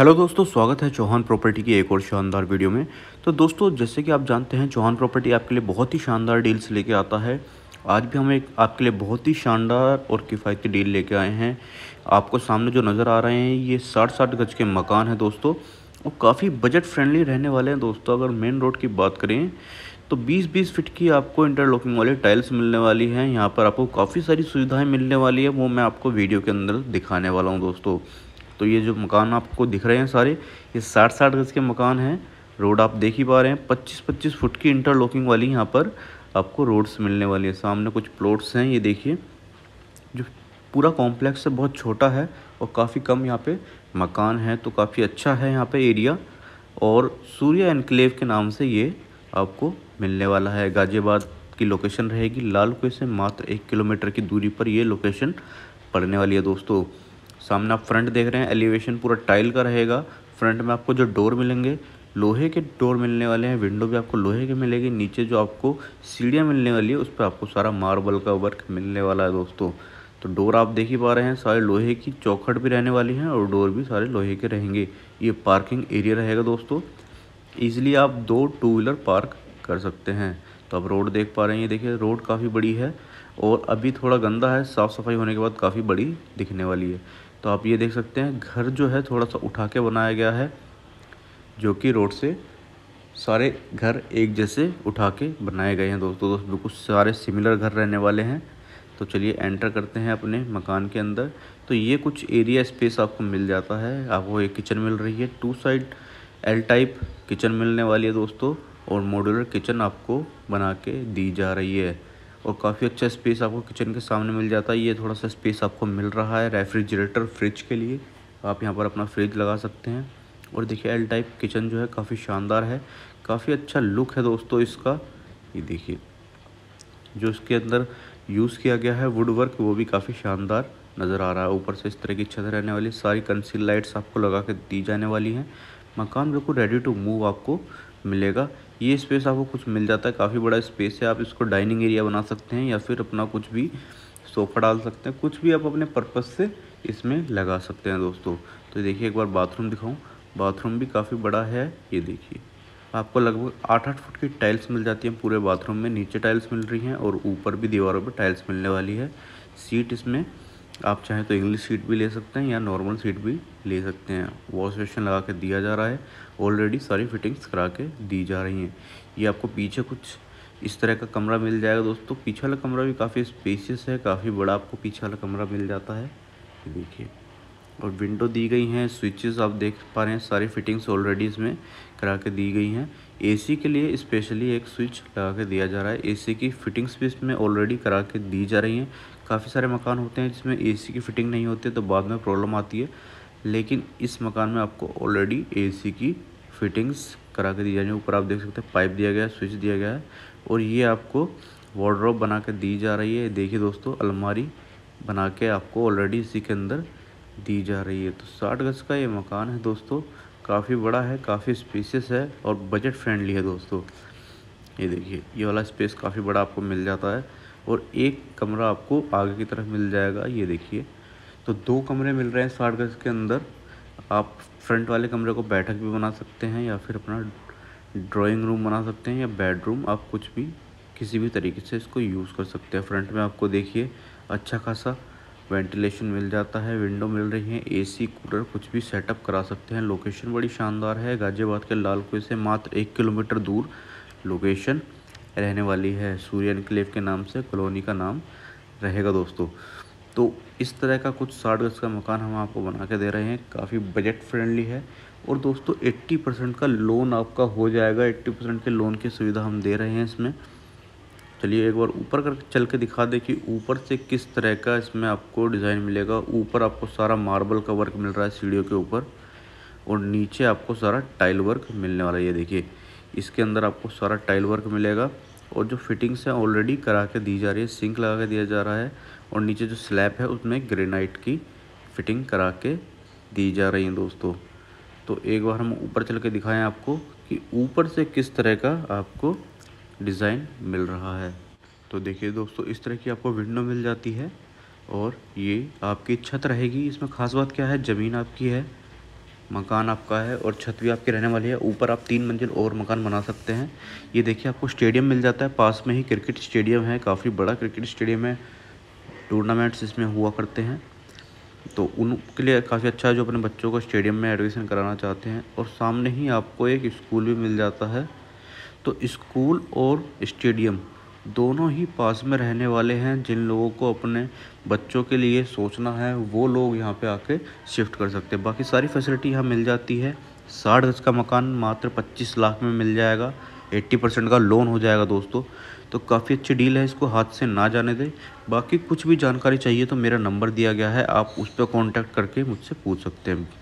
hello दोस्तों स्वागत है चौहान प्रॉपर्टी की एक और शानदार वीडियो में तो दोस्तों जैसे कि आप जानते हैं चौहान प्रॉपर्टी आपके लिए बहुत ही शानदार डील्स लेके आता है आज भी हम एक आपके लिए बहुत ही शानदार और किफ़ायती डील लेके आए हैं आपको सामने जो नज़र आ रहे हैं ये साठ साठ गज के मकान हैं दोस्तों और काफ़ी बजट फ्रेंडली रहने वाले हैं दोस्तों अगर मेन रोड की बात करें तो 20-20 फिट की आपको इंटरलॉकिंग वाले टाइल्स मिलने वाली हैं यहाँ पर आपको काफ़ी सारी सुविधाएं मिलने वाली है वो मैं आपको वीडियो के अंदर दिखाने वाला हूँ दोस्तों तो ये जो मकान आपको दिख रहे हैं सारे ये साठ साठ गज़ के मकान हैं रोड आप देख ही पा रहे हैं पच्चीस पच्चीस फुट की इंटरलॉकिंग वाली यहाँ पर आपको रोड्स मिलने वाली है सामने कुछ प्लॉट्स हैं ये देखिए जो पूरा कॉम्प्लेक्स है बहुत छोटा है और काफ़ी कम यहाँ पे मकान है तो काफ़ी अच्छा है यहाँ पे एरिया और सूर्य एनक्लेव के नाम से ये आपको मिलने वाला है गाजियाबाद की लोकेशन रहेगी लाल कुएं से मात्र एक किलोमीटर की दूरी पर ये लोकेशन पड़ने वाली है दोस्तों सामने आप फ्रंट देख रहे हैं एलिवेशन पूरा टाइल का रहेगा फ्रंट में आपको जो डोर मिलेंगे लोहे के डोर मिलने वाले हैं विंडो भी आपको लोहे के मिलेगी नीचे जो आपको सीढ़ियाँ मिलने वाली है उस पर आपको सारा मार्बल का वर्क मिलने वाला है दोस्तों तो डोर आप देख ही पा रहे हैं सारे लोहे की चौखट भी रहने वाली है और डोर भी सारे लोहे के रहेंगे ये पार्किंग एरिया रहेगा दोस्तों ईजिली आप दो टू व्हीलर पार्क कर सकते हैं तो आप रोड देख पा रहे हैं ये देखिए रोड काफ़ी बड़ी है और अभी थोड़ा गंदा है साफ़ सफाई होने के बाद काफ़ी बड़ी दिखने वाली है तो आप ये देख सकते हैं घर जो है थोड़ा सा उठा के बनाया गया है जो कि रोड से सारे घर एक जैसे उठा के बनाए गए हैं दोस्तों दोस्तों बिल्कुल सारे सिमिलर घर रहने वाले हैं तो चलिए एंटर करते हैं अपने मकान के अंदर तो ये कुछ एरिया स्पेस आपको मिल जाता है आपको एक किचन मिल रही है two side L type kitchen मिलने वाली है दोस्तों और मॉड्यूलर किचन आपको बना के दी जा रही है और काफ़ी अच्छा स्पेस आपको किचन के सामने मिल जाता है ये थोड़ा सा स्पेस आपको मिल रहा है रेफ्रिजरेटर फ्रिज के लिए आप यहाँ पर अपना फ्रिज लगा सकते हैं और देखिए एल टाइप किचन जो है काफ़ी शानदार है काफ़ी अच्छा लुक है दोस्तों इसका ये देखिए जो इसके अंदर यूज़ किया गया है वुड वर्क वो भी काफ़ी शानदार नज़र आ रहा है ऊपर से इस तरह की छत रहने वाली सारी कंसील लाइट्स आपको लगा के दी जाने वाली हैं मकान बिल्कुल रेडी टू मूव आपको मिलेगा ये स्पेस आपको कुछ मिल जाता है काफ़ी बड़ा स्पेस है आप इसको डाइनिंग एरिया बना सकते हैं या फिर अपना कुछ भी सोफ़ा डाल सकते हैं कुछ भी आप अपने पर्पज़ से इसमें लगा सकते हैं दोस्तों तो देखिए एक बार बाथरूम दिखाऊँ बाथरूम भी काफ़ी बड़ा है ये देखिए आपको लगभग आठ आठ फुट की टाइल्स मिल जाती हैं पूरे बाथरूम में नीचे टाइल्स मिल रही हैं और ऊपर भी दीवारों पर टाइल्स मिलने वाली है सीट इसमें आप चाहें तो इंग्लिश सीट भी ले सकते हैं या नॉर्मल सीट भी ले सकते हैं वॉश वेशन लगा के दिया जा रहा है ऑलरेडी सारी फिटिंग्स करा के दी जा रही हैं ये आपको पीछे कुछ इस तरह का कमरा मिल जाएगा दोस्तों पीछे वाला कमरा भी काफ़ी स्पेसियस है काफ़ी बड़ा आपको पीछे वाला कमरा मिल जाता है देखिए और विंडो दी गई हैं स्विचेस आप देख पा रहे हैं सारी फिटिंग्स ऑलरेडी इसमें करा के दी गई हैं एसी के लिए स्पेशली एक स्विच लगा के दिया जा रहा है एसी की फिटिंग्स भी इसमें ऑलरेडी करा के दी जा रही हैं काफ़ी सारे मकान होते हैं जिसमें एसी की फ़िटिंग नहीं होती तो बाद में प्रॉब्लम आती है लेकिन इस मकान में आपको ऑलरेडी एसी की फिटिंग्स करा के दी जा रही है ऊपर आप देख सकते हैं पाइप दिया गया है स्विच दिया गया है और ये आपको वार्ड्रॉप बना के दी जा रही है देखिए दोस्तों अलमारी बना के आपको ऑलरेडी इसी के अंदर दी जा रही है तो साठ गज़ का ये मकान है दोस्तों काफ़ी बड़ा है काफ़ी स्पेसियस है और बजट फ्रेंडली है दोस्तों ये देखिए ये वाला स्पेस काफ़ी बड़ा आपको मिल जाता है और एक कमरा आपको आगे की तरफ मिल जाएगा ये देखिए तो दो कमरे मिल रहे हैं साठ गज के अंदर आप फ्रंट वाले कमरे को बैठक भी बना सकते हैं या फिर अपना ड्राइंग रूम बना सकते हैं या बेडरूम आप कुछ भी किसी भी तरीके से इसको यूज़ कर सकते हैं फ्रंट में आपको देखिए अच्छा खासा वेंटिलेशन मिल जाता है विंडो मिल रही है एसी कूलर कुछ भी सेटअप करा सकते हैं लोकेशन बड़ी शानदार है गाजियाबाद के लाल कुएं से मात्र एक किलोमीटर दूर लोकेशन रहने वाली है सूर्य इनक्लेव के नाम से कॉलोनी का नाम रहेगा दोस्तों तो इस तरह का कुछ साठ गज का मकान हम आपको बना के दे रहे हैं काफ़ी बजट फ्रेंडली है और दोस्तों 80 परसेंट का लोन आपका हो जाएगा 80 परसेंट के लोन की सुविधा हम दे रहे हैं इसमें चलिए एक बार ऊपर कर चल के दिखा दें कि ऊपर से किस तरह का इसमें आपको डिज़ाइन मिलेगा ऊपर आपको सारा मार्बल का वर्क मिल रहा है सीढ़ियों के ऊपर और नीचे आपको सारा टाइल वर्क मिलने वाला है ये देखिए इसके अंदर आपको सारा टाइल वर्क मिलेगा और जो फिटिंग्स हैं ऑलरेडी करा के दी जा रही है सिंक लगा के दिया जा रहा है और नीचे जो स्लैब है उसमें ग्रेनाइट की फिटिंग करा के दी जा रही है दोस्तों तो एक बार हम ऊपर चल के दिखाएँ आपको कि ऊपर से किस तरह का आपको डिज़ाइन मिल रहा है तो देखिए दोस्तों इस तरह की आपको विंडो मिल जाती है और ये आपकी छत रहेगी इसमें खास बात क्या है ज़मीन आपकी है मकान आपका है और छत भी आपकी रहने वाली है ऊपर आप तीन मंजिल और मकान बना सकते हैं ये देखिए आपको स्टेडियम मिल जाता है पास में ही क्रिकेट स्टेडियम है काफ़ी बड़ा क्रिकेट स्टेडियम है टूर्नामेंट्स इसमें हुआ करते हैं तो उनके लिए काफ़ी अच्छा है जो अपने बच्चों को स्टेडियम में एडमिशन कराना चाहते हैं और सामने ही आपको एक स्कूल भी मिल जाता है तो स्कूल और स्टेडियम दोनों ही पास में रहने वाले हैं जिन लोगों को अपने बच्चों के लिए सोचना है वो लोग यहाँ पे आके शिफ्ट कर सकते हैं बाकी सारी फैसिलिटी यहाँ मिल जाती है साठ गज का मकान मात्र पच्चीस लाख में मिल जाएगा एट्टी परसेंट का लोन हो जाएगा दोस्तों तो काफ़ी अच्छी डील है इसको हाथ से ना जाने दें बाकी कुछ भी जानकारी चाहिए तो मेरा नंबर दिया गया है आप उस पर कॉन्टैक्ट करके मुझसे पूछ सकते हैं